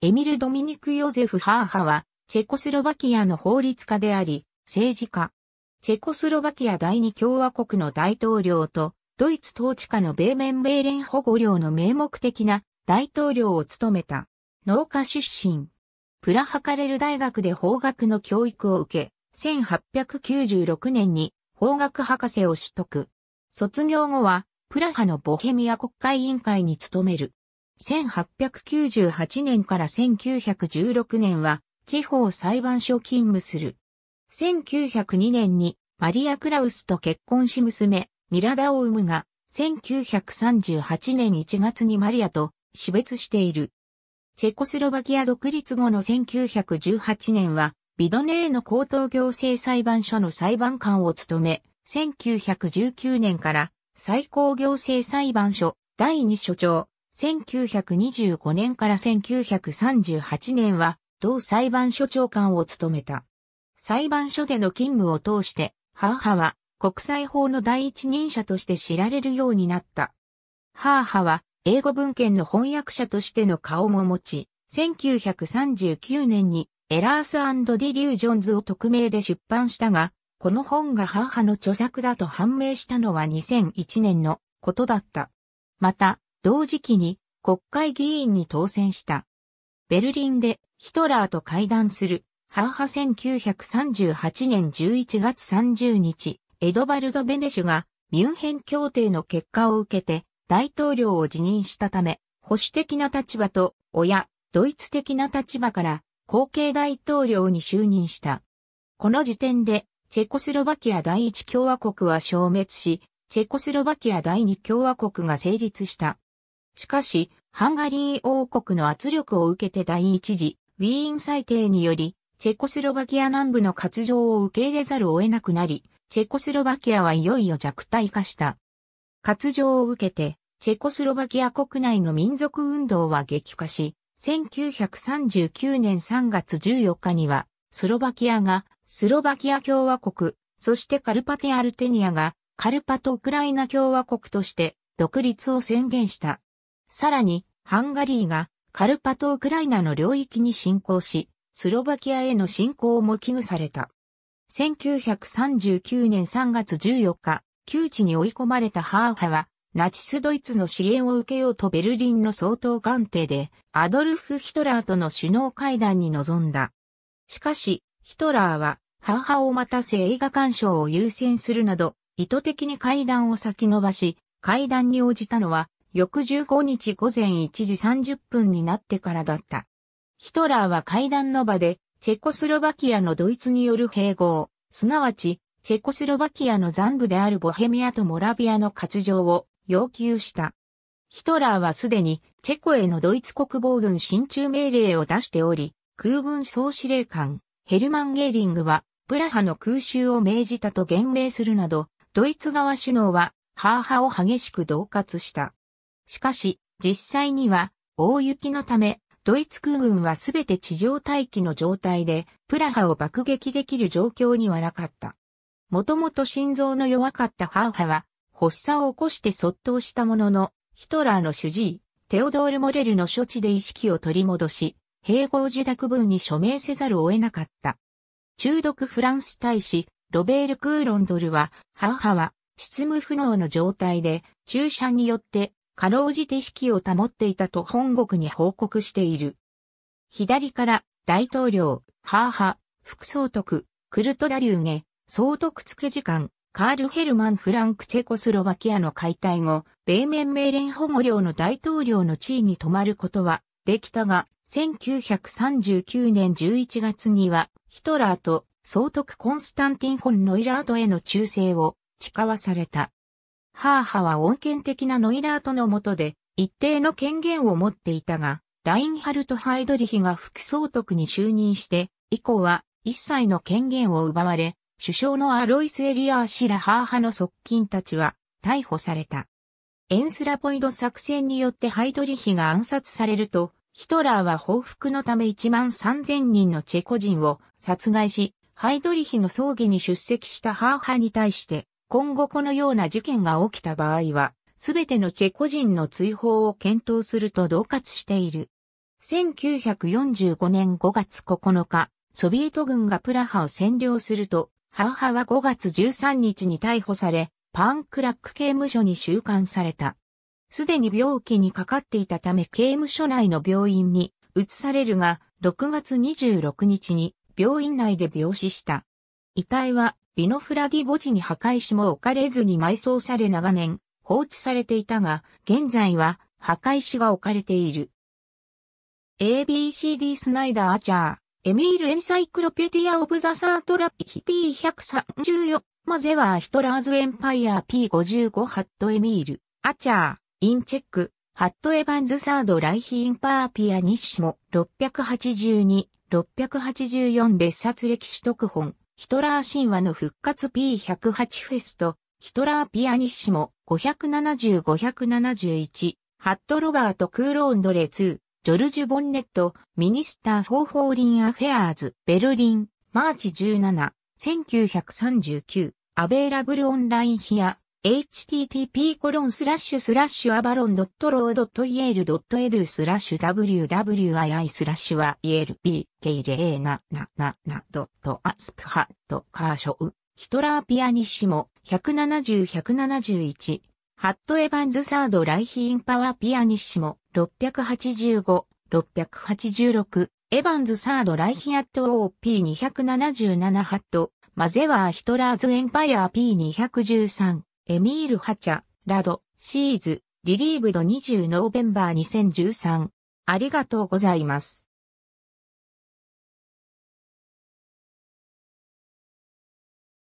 エミル・ドミニク・ヨゼフ・ハーハは、チェコスロバキアの法律家であり、政治家。チェコスロバキア第二共和国の大統領と、ドイツ統治下の米面米連保護領の名目的な大統領を務めた。農家出身。プラハカレル大学で法学の教育を受け、1896年に法学博士を取得。卒業後は、プラハのボヘミア国会委員会に勤める。1898年から1916年は地方裁判所勤務する。1902年にマリア・クラウスと結婚し娘、ミラダを産むが、1938年1月にマリアと死別している。チェコスロバキア独立後の1918年は、ビドネーの高等行政裁判所の裁判官を務め、1919年から最高行政裁判所第2所長、1925年から1938年は同裁判所長官を務めた。裁判所での勤務を通して、ハーハは国際法の第一人者として知られるようになった。ハーハは英語文献の翻訳者としての顔も持ち、1939年にエラースディリュージョンズを匿名で出版したが、この本がハーハの著作だと判明したのは2001年のことだった。また、同時期に国会議員に当選した。ベルリンでヒトラーと会談する、母1938年11月30日、エドバルド・ベネシュがミュンヘン協定の結果を受けて大統領を辞任したため、保守的な立場と、親、ドイツ的な立場から後継大統領に就任した。この時点で、チェコスロバキア第一共和国は消滅し、チェコスロバキア第二共和国が成立した。しかし、ハンガリー王国の圧力を受けて第一次、ウィーン裁定により、チェコスロバキア南部の割譲を受け入れざるを得なくなり、チェコスロバキアはいよいよ弱体化した。割譲を受けて、チェコスロバキア国内の民族運動は激化し、1939年3月14日には、スロバキアが、スロバキア共和国、そしてカルパテアルテニアが、カルパト・ウクライナ共和国として、独立を宣言した。さらに、ハンガリーがカルパト・ウクライナの領域に侵攻し、スロバキアへの侵攻も危惧された。1939年3月14日、窮地に追い込まれたハーハは、ナチスドイツの支援を受けようとベルリンの総統官邸で、アドルフ・ヒトラーとの首脳会談に臨んだ。しかし、ヒトラーは、ハーを待たせ映画鑑賞を優先するなど、意図的に会談を先延ばし、会談に応じたのは、翌15日午前1時30分になってからだった。ヒトラーは会談の場で、チェコスロバキアのドイツによる併合、すなわち、チェコスロバキアの残部であるボヘミアとモラビアの割譲を要求した。ヒトラーはすでにチェコへのドイツ国防軍進駐命令を出しており、空軍総司令官ヘルマン・ゲーリングはプラハの空襲を命じたと言明するなど、ドイツ側首脳はハーハを激しく恫喝した。しかし、実際には、大雪のため、ドイツ空軍はすべて地上待機の状態で、プラハを爆撃できる状況にはなかった。もともと心臓の弱かったハーハは、発作を起こして卒倒したものの、ヒトラーの主治医、テオドール・モレルの処置で意識を取り戻し、併合受諾文に署名せざるを得なかった。中毒フランス大使、ロベール・クーロンドルは、ハーハは、執務不能の状態で、注射によってかろうじて士気を保っていたと本国に報告している。左から大統領、ハーハ、副総督、クルトダリューゲ、総督付時間、カール・ヘルマン・フランク・チェコスロバキアの解体後、米面命令保護領の大統領の地位に止まることはできたが、1939年11月には、ヒトラーと総督コンスタンティン・フォン・ノイラートへの忠誠を誓わされた。ハーハは恩健的なノイラートの下で、一定の権限を持っていたが、ラインハルト・ハイドリヒが副総督に就任して、以降は一切の権限を奪われ、首相のアロイス・エリアーシラ・ハーハの側近たちは逮捕された。エンスラポイド作戦によってハイドリヒが暗殺されると、ヒトラーは報復のため1万3000人のチェコ人を殺害し、ハイドリヒの葬儀に出席したハーに対して今後このような事件が起きた場合は、すべてのチェコ人の追放を検討すると同括している。1945年5月9日、ソビエト軍がプラハを占領すると、ハハは5月13日に逮捕され、パンクラック刑務所に収監された。すでに病気にかかっていたため刑務所内の病院に移されるが、6月26日に病院内で病死した。遺体はビノフラディ墓地に墓石も置かれずに埋葬され長年放置されていたが、現在は墓石が置かれている。ABCD スナイダー・アチャー、エミール・エンサイクロペディア・オブ・ザ・サートラピヒ P134、マゼワー・ヒトラーズ・エンパイア P55 ハット・エミール、アチャー、インチェック、ハット・エヴァンズ・サード・ライヒ・インパーピア・ニッシモ、682、684別冊歴史特本、ヒトラー神話の復活 P108 フェスト、ヒトラーピアニッシモ570-571、ハット・ロバート・クーローンドレ2、ジョルジュ・ボンネット、ミニスター・フォーフォーリン・アフェアーズ、ベルリン、マーチ17、1939、アベイラブル・オンライン・ヒア、http コロンスラッシュスラッシュアバロンドットロードットイエールドットエドゥスラッシュ WWII スラッシュはイエール BK077 ドットアスプハットカーショウヒトラーピアニッシモ170-171ハットエヴァンズサードライヒインパワーピアニッシモ685 686エヴァンズサードライヒアット OP277 ハットマゼワーヒトラーズエンパイア P213 エミール・ハチャ、ラド、シーズ、リリーブド20ノーベンバー2013。ありがとうございます。